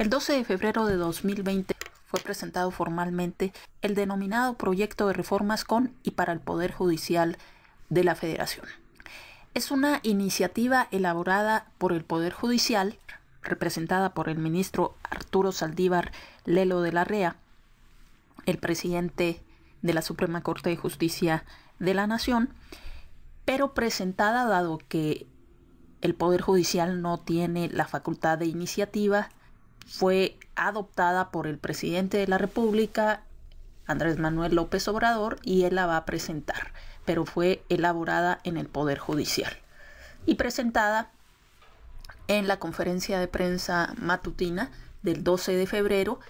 El 12 de febrero de 2020 fue presentado formalmente el denominado Proyecto de Reformas con y para el Poder Judicial de la Federación. Es una iniciativa elaborada por el Poder Judicial, representada por el ministro Arturo Saldívar Lelo de la REA, el presidente de la Suprema Corte de Justicia de la Nación, pero presentada dado que el Poder Judicial no tiene la facultad de iniciativa fue adoptada por el presidente de la República, Andrés Manuel López Obrador, y él la va a presentar, pero fue elaborada en el Poder Judicial y presentada en la conferencia de prensa matutina del 12 de febrero.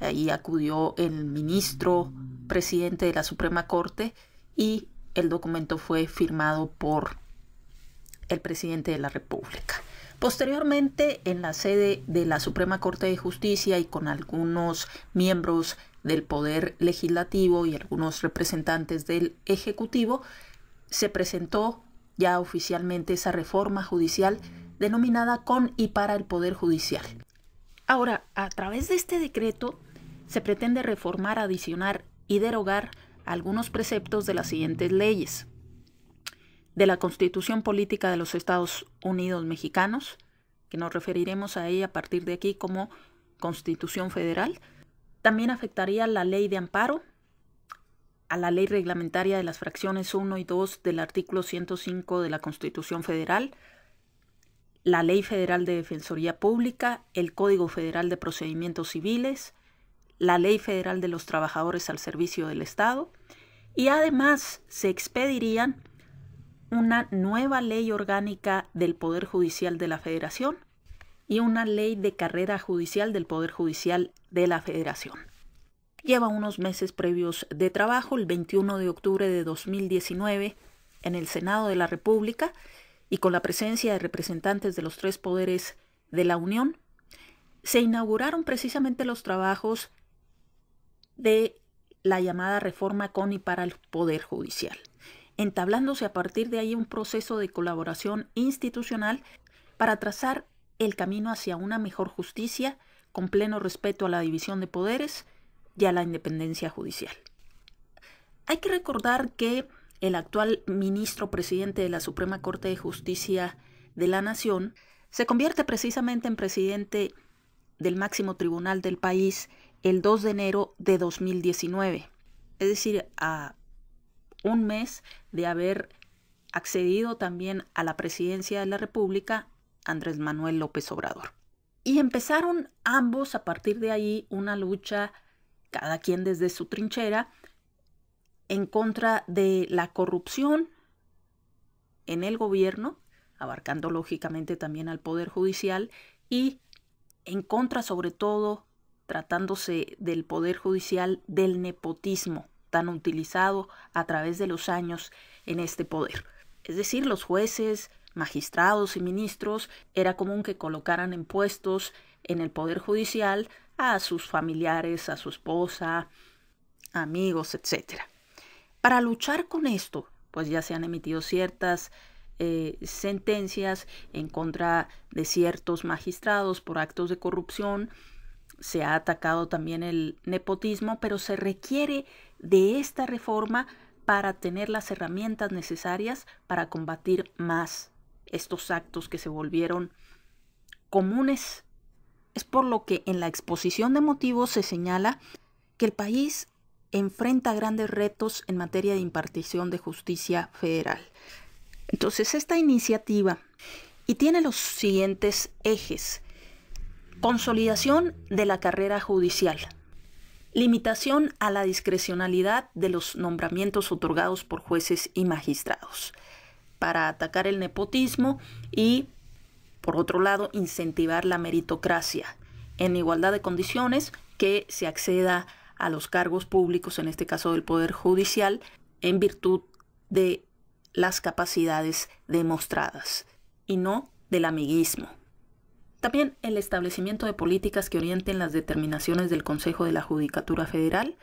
Ahí acudió el ministro presidente de la Suprema Corte y el documento fue firmado por el presidente de la República. Posteriormente, en la sede de la Suprema Corte de Justicia y con algunos miembros del Poder Legislativo y algunos representantes del Ejecutivo, se presentó ya oficialmente esa reforma judicial denominada con y para el Poder Judicial. Ahora, a través de este decreto se pretende reformar, adicionar y derogar algunos preceptos de las siguientes leyes de la Constitución Política de los Estados Unidos Mexicanos, que nos referiremos a ella a partir de aquí como Constitución Federal. También afectaría la ley de amparo, a la ley reglamentaria de las fracciones 1 y 2 del artículo 105 de la Constitución Federal, la Ley Federal de Defensoría Pública, el Código Federal de Procedimientos Civiles, la Ley Federal de los Trabajadores al Servicio del Estado, y además se expedirían una nueva ley orgánica del Poder Judicial de la Federación y una ley de carrera judicial del Poder Judicial de la Federación. Lleva unos meses previos de trabajo, el 21 de octubre de 2019, en el Senado de la República y con la presencia de representantes de los tres poderes de la Unión, se inauguraron precisamente los trabajos de la llamada reforma CONI para el Poder Judicial entablándose a partir de ahí un proceso de colaboración institucional para trazar el camino hacia una mejor justicia con pleno respeto a la división de poderes y a la independencia judicial. Hay que recordar que el actual ministro presidente de la Suprema Corte de Justicia de la Nación se convierte precisamente en presidente del máximo tribunal del país el 2 de enero de 2019, es decir, a un mes de haber accedido también a la presidencia de la República Andrés Manuel López Obrador. Y empezaron ambos a partir de ahí una lucha, cada quien desde su trinchera, en contra de la corrupción en el gobierno, abarcando lógicamente también al Poder Judicial, y en contra sobre todo, tratándose del Poder Judicial, del nepotismo, utilizado a través de los años en este poder. Es decir, los jueces, magistrados y ministros era común que colocaran en puestos en el poder judicial a sus familiares, a su esposa, amigos, etc. Para luchar con esto, pues ya se han emitido ciertas eh, sentencias en contra de ciertos magistrados por actos de corrupción, se ha atacado también el nepotismo, pero se requiere de esta reforma para tener las herramientas necesarias para combatir más estos actos que se volvieron comunes. Es por lo que en la exposición de motivos se señala que el país enfrenta grandes retos en materia de impartición de justicia federal. Entonces, esta iniciativa y tiene los siguientes ejes. Consolidación de la carrera judicial, Limitación a la discrecionalidad de los nombramientos otorgados por jueces y magistrados para atacar el nepotismo y, por otro lado, incentivar la meritocracia en igualdad de condiciones que se acceda a los cargos públicos, en este caso del Poder Judicial, en virtud de las capacidades demostradas y no del amiguismo. También el establecimiento de políticas que orienten las determinaciones del Consejo de la Judicatura Federal.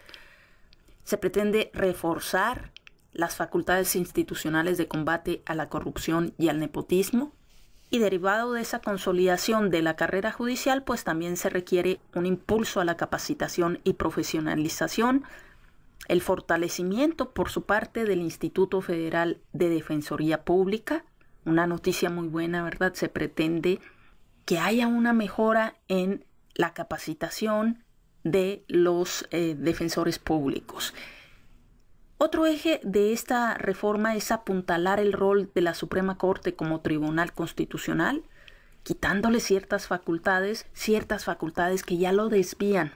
Se pretende reforzar las facultades institucionales de combate a la corrupción y al nepotismo. Y derivado de esa consolidación de la carrera judicial, pues también se requiere un impulso a la capacitación y profesionalización, el fortalecimiento por su parte del Instituto Federal de Defensoría Pública, una noticia muy buena, ¿verdad? Se pretende que haya una mejora en la capacitación de los eh, defensores públicos. Otro eje de esta reforma es apuntalar el rol de la Suprema Corte como Tribunal Constitucional, quitándole ciertas facultades, ciertas facultades que ya lo desvían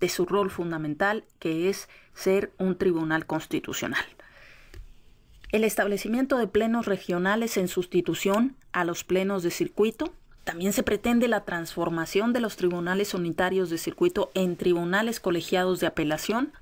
de su rol fundamental, que es ser un tribunal constitucional. El establecimiento de plenos regionales en sustitución a los plenos de circuito, también se pretende la transformación de los tribunales unitarios de circuito en tribunales colegiados de apelación,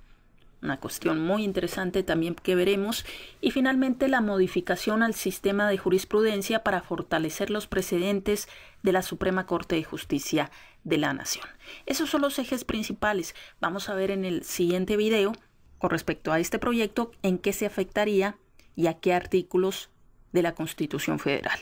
una cuestión muy interesante también que veremos, y finalmente la modificación al sistema de jurisprudencia para fortalecer los precedentes de la Suprema Corte de Justicia de la Nación. Esos son los ejes principales. Vamos a ver en el siguiente video con respecto a este proyecto en qué se afectaría y a qué artículos de la Constitución Federal.